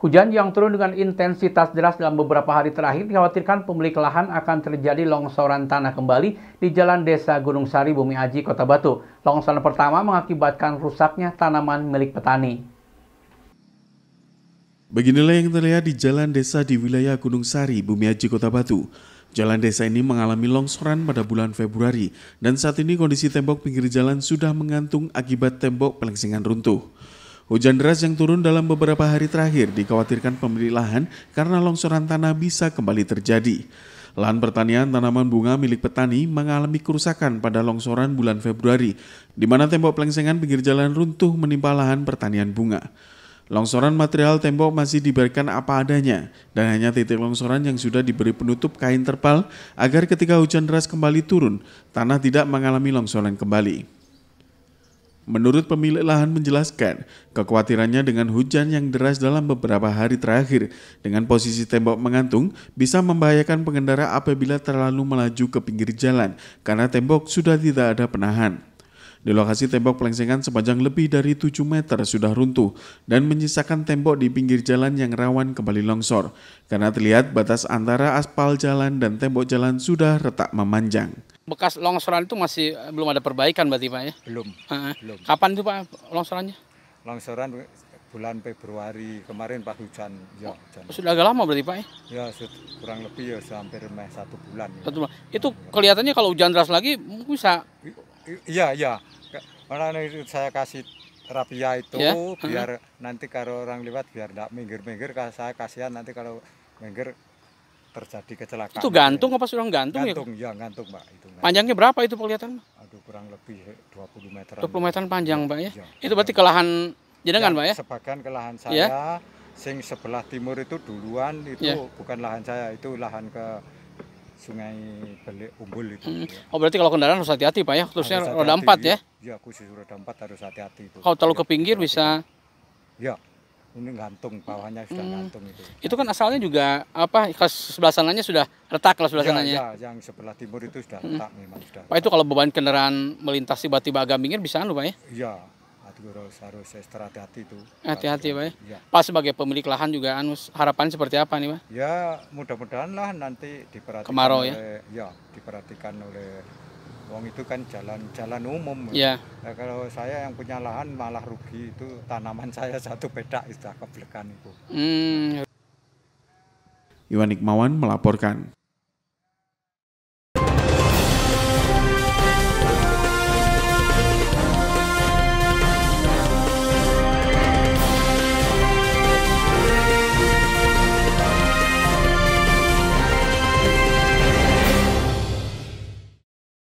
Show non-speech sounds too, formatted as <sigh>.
Hujan yang turun dengan intensitas deras dalam beberapa hari terakhir dikhawatirkan pemilik lahan akan terjadi longsoran tanah kembali di Jalan Desa Gunung Sari, Bumi Aji, Kota Batu. Longsoran pertama mengakibatkan rusaknya tanaman milik petani. Beginilah yang terlihat di Jalan Desa di wilayah Gunung Sari, Bumi Aji, Kota Batu. Jalan desa ini mengalami longsoran pada bulan Februari dan saat ini kondisi tembok pinggir jalan sudah mengantung akibat tembok pelengsingan runtuh. Hujan deras yang turun dalam beberapa hari terakhir dikhawatirkan pemilik lahan karena longsoran tanah bisa kembali terjadi. Lahan pertanian tanaman bunga milik petani mengalami kerusakan pada longsoran bulan Februari, di mana tembok pelengsengan pinggir jalan runtuh menimpa lahan pertanian bunga. Longsoran material tembok masih diberikan apa adanya dan hanya titik longsoran yang sudah diberi penutup kain terpal agar ketika hujan deras kembali turun, tanah tidak mengalami longsoran kembali. Menurut pemilik lahan menjelaskan, kekhawatirannya dengan hujan yang deras dalam beberapa hari terakhir dengan posisi tembok mengantung bisa membahayakan pengendara apabila terlalu melaju ke pinggir jalan karena tembok sudah tidak ada penahan. Di lokasi tembok pelengsengan sepanjang lebih dari 7 meter sudah runtuh dan menyisakan tembok di pinggir jalan yang rawan kembali longsor karena terlihat batas antara aspal jalan dan tembok jalan sudah retak memanjang bekas longsoran itu masih eh, belum ada perbaikan berarti Pak ya? Belum. Uh -huh. belum. Kapan itu Pak longsorannya? Longsoran bulan Februari kemarin Pak hujan. Ya, oh, hujan. Sudah agak lama berarti Pak ya? Ya kurang lebih ya hampir satu bulan. Ya. Satu bulan. Itu nah, kelihatannya kalau hujan deras lagi bisa. Iya iya. Karena saya kasih rapia itu ya? biar uh -huh. nanti kalau orang lewat biar tidak minggir-minggir saya kasihan nanti kalau minggir terjadi kecelakaan. Itu gantung ya. apa sudah gantung, gantung ya? Gantung ya gantung Pak. Panjangnya berapa itu kelihatan? Aduh kurang lebih 20 meter. 20 meter panjang, Pak ya. ya. Itu berarti kelahan jenengan, Pak ya, ya? Sebagian kelahan iya. saya. Ya. Sing sebelah timur itu duluan itu ya. bukan lahan saya, itu lahan ke Sungai Belik Umbul itu. Hmm. Ya. Oh berarti kalau kendaraan harus hati-hati Pak ya, khususnya roda 4 ya? Iya khusus roda 4 harus hati-hati. Kalau terlalu ke iya, pinggir bisa? Ya, ini gantung bawahnya sudah hmm. gantung itu. Itu kan asalnya juga apa sebelah sananya sudah retak lah sebelah ya, sananya. Ya, iya, yang sebelah timur itu sudah hmm. retak hmm. memang sudah. Retak. Pak itu kalau beban kendaraan melintasi tiba-tiba agak minggir bisa anu Pak ya? Iya. Harus, harus ekstra hati-hati itu. Hati-hati Pak ya. ya. Pak sebagai pemilik lahan juga anu harapan seperti apa nih Pak? Ya mudah-mudahan lah nanti diperhatikan Kemarau, ya? oleh, ya? ya diperhatikan oleh Wong itu kan jalan-jalan umum. Ya. Nah, kalau saya yang punya lahan malah rugi itu tanaman <laughs> saya satu beda istilah keblekan itu. Hmm. Iwan Ikmawan melaporkan.